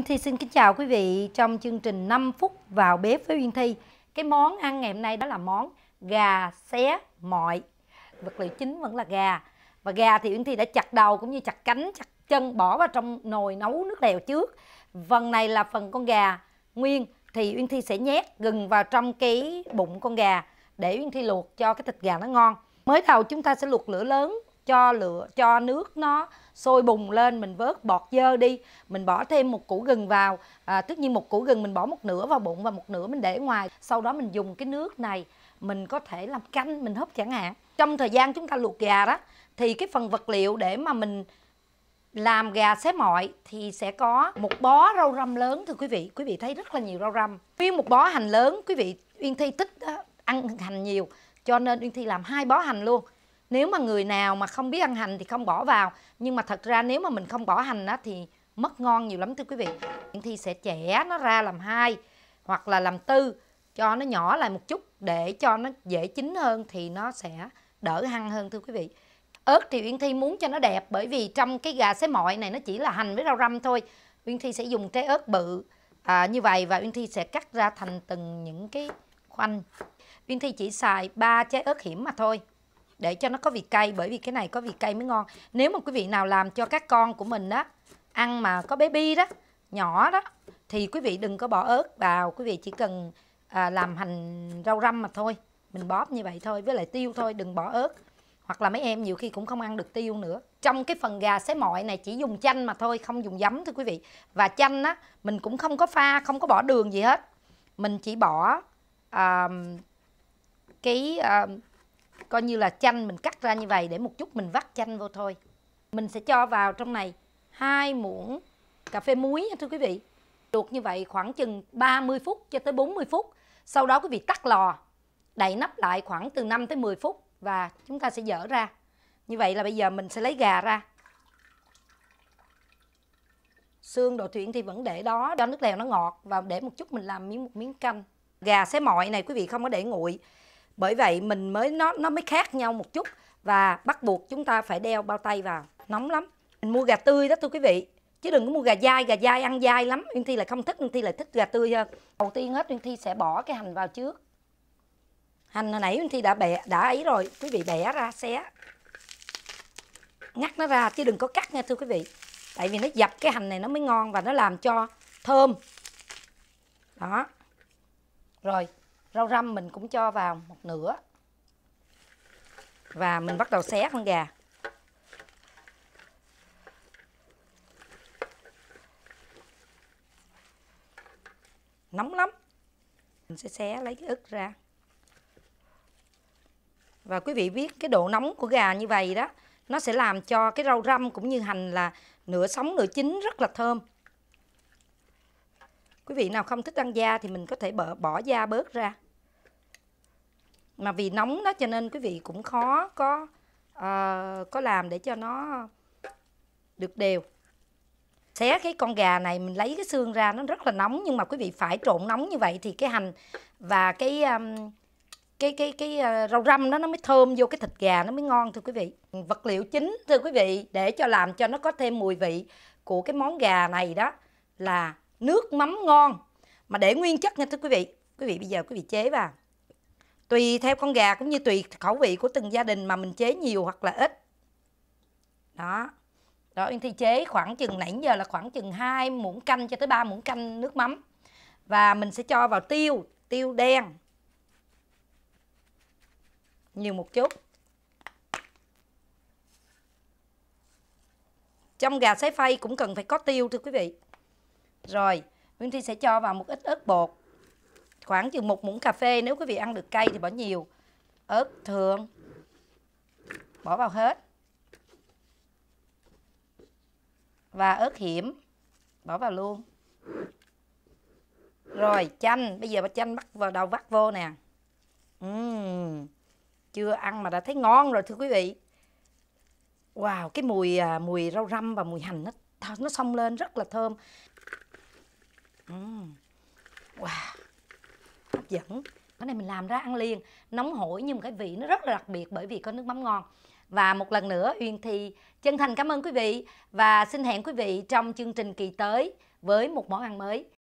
Uyên Thi xin kính chào quý vị trong chương trình 5 phút vào bếp với Uyên Thi. Cái món ăn ngày hôm nay đó là món gà xé mọi. Vật liệu chính vẫn là gà. Và gà thì Uyên Thi đã chặt đầu cũng như chặt cánh, chặt chân bỏ vào trong nồi nấu nước lèo trước. Phần này là phần con gà nguyên thì Uyên Thi sẽ nhét gừng vào trong cái bụng con gà để Uyên Thi luộc cho cái thịt gà nó ngon. Mới đầu chúng ta sẽ luộc lửa lớn cho lửa cho nước nó sôi bùng lên mình vớt bọt dơ đi mình bỏ thêm một củ gừng vào à, tất nhiên một củ gừng mình bỏ một nửa vào bụng và một nửa mình để ngoài sau đó mình dùng cái nước này mình có thể làm canh mình hấp chẳng hạn trong thời gian chúng ta luộc gà đó thì cái phần vật liệu để mà mình làm gà xé mọi thì sẽ có một bó rau răm lớn thưa quý vị quý vị thấy rất là nhiều rau răm nguyên một bó hành lớn quý vị uyên thi thích đó, ờ, ăn hành nhiều cho nên uyên thi làm hai bó hành luôn nếu mà người nào mà không biết ăn hành thì không bỏ vào nhưng mà thật ra nếu mà mình không bỏ hành á thì mất ngon nhiều lắm thưa quý vị thì sẽ chẻ nó ra làm hai hoặc là làm tư cho nó nhỏ lại một chút để cho nó dễ chín hơn thì nó sẽ đỡ hăng hơn thưa quý vị ớt thì uyên thi muốn cho nó đẹp bởi vì trong cái gà xé mọi này nó chỉ là hành với rau răm thôi uyên thi sẽ dùng trái ớt bự à, như vậy và uyên thi sẽ cắt ra thành từng những cái khoanh uyên thi chỉ xài ba trái ớt hiểm mà thôi để cho nó có vị cay bởi vì cái này có vị cay mới ngon nếu mà quý vị nào làm cho các con của mình đó ăn mà có baby đó nhỏ đó thì quý vị đừng có bỏ ớt vào quý vị chỉ cần à, làm hành rau răm mà thôi mình bóp như vậy thôi với lại tiêu thôi đừng bỏ ớt hoặc là mấy em nhiều khi cũng không ăn được tiêu nữa trong cái phần gà xé mọi này chỉ dùng chanh mà thôi không dùng giấm thưa quý vị và chanh á mình cũng không có pha không có bỏ đường gì hết mình chỉ bỏ uh, cái uh, coi như là chanh mình cắt ra như vậy để một chút mình vắt chanh vô thôi mình sẽ cho vào trong này hai muỗng cà phê muối thưa quý vị luộc như vậy khoảng chừng 30 phút cho tới 40 phút sau đó quý vị tắt lò đậy nắp lại khoảng từ 5 tới 10 phút và chúng ta sẽ dở ra như vậy là bây giờ mình sẽ lấy gà ra xương đồ thuyện thì vẫn để đó cho nước lèo nó ngọt và để một chút mình làm miếng một miếng canh gà xé mọi này quý vị không có để nguội bởi vậy mình mới nó nó mới khác nhau một chút và bắt buộc chúng ta phải đeo bao tay vào nóng lắm mình mua gà tươi đó thưa quý vị chứ đừng có mua gà dai gà dai ăn dai lắm uyên thi là không thích uyên thi là thích gà tươi hơn đầu tiên hết uyên thi sẽ bỏ cái hành vào trước hành hồi nãy uyên thi đã bẻ đã ấy rồi quý vị bẻ ra xé ngắt nó ra chứ đừng có cắt nha thưa quý vị tại vì nó dập cái hành này nó mới ngon và nó làm cho thơm đó rồi rau răm mình cũng cho vào một nửa và mình bắt đầu xé con gà nóng lắm mình sẽ xé lấy cái ức ra và quý vị biết cái độ nóng của gà như vậy đó nó sẽ làm cho cái rau răm cũng như hành là nửa sống nửa chín rất là thơm quý vị nào không thích ăn da thì mình có thể bỏ, bỏ da bớt ra mà vì nóng đó cho nên quý vị cũng khó có uh, có làm để cho nó được đều xé cái con gà này mình lấy cái xương ra nó rất là nóng nhưng mà quý vị phải trộn nóng như vậy thì cái hành và cái um, cái cái cái ờ, rau răm đó nó mới thơm vô cái thịt gà nó mới ngon thưa quý vị vật liệu chính thưa quý vị để cho làm cho nó có thêm mùi vị của cái món gà này đó là nước mắm ngon mà để nguyên chất nha thưa quý vị quý vị bây giờ quý vị chế vào tùy theo con gà cũng như tùy khẩu vị của từng gia đình mà mình chế nhiều hoặc là ít đó đó Uyên Thi chế khoảng chừng nãy giờ là khoảng chừng hai muỗng canh cho tới 3 muỗng canh nước mắm và mình sẽ cho vào tiêu tiêu đen nhiều một chút trong gà sấy phay cũng cần phải có tiêu thưa quý vị rồi, Nguyên Thi sẽ cho vào một ít ớt bột Khoảng chừng một muỗng cà phê Nếu quý vị ăn được cay thì bỏ nhiều Ớt thường Bỏ vào hết Và ớt hiểm Bỏ vào luôn Rồi chanh Bây giờ bà chanh bắt vào đầu vắt vô nè uhm, Chưa ăn mà đã thấy ngon rồi thưa quý vị Wow, cái mùi à, mùi rau răm và mùi hành nó nó xông lên rất là thơm ừ. wow hấp dẫn cái này mình làm ra ăn liền nóng hổi nhưng mà cái vị nó rất là đặc biệt bởi vì có nước mắm ngon và một lần nữa uyên thì chân thành cảm ơn quý vị và xin hẹn quý vị trong chương trình kỳ tới với một món ăn mới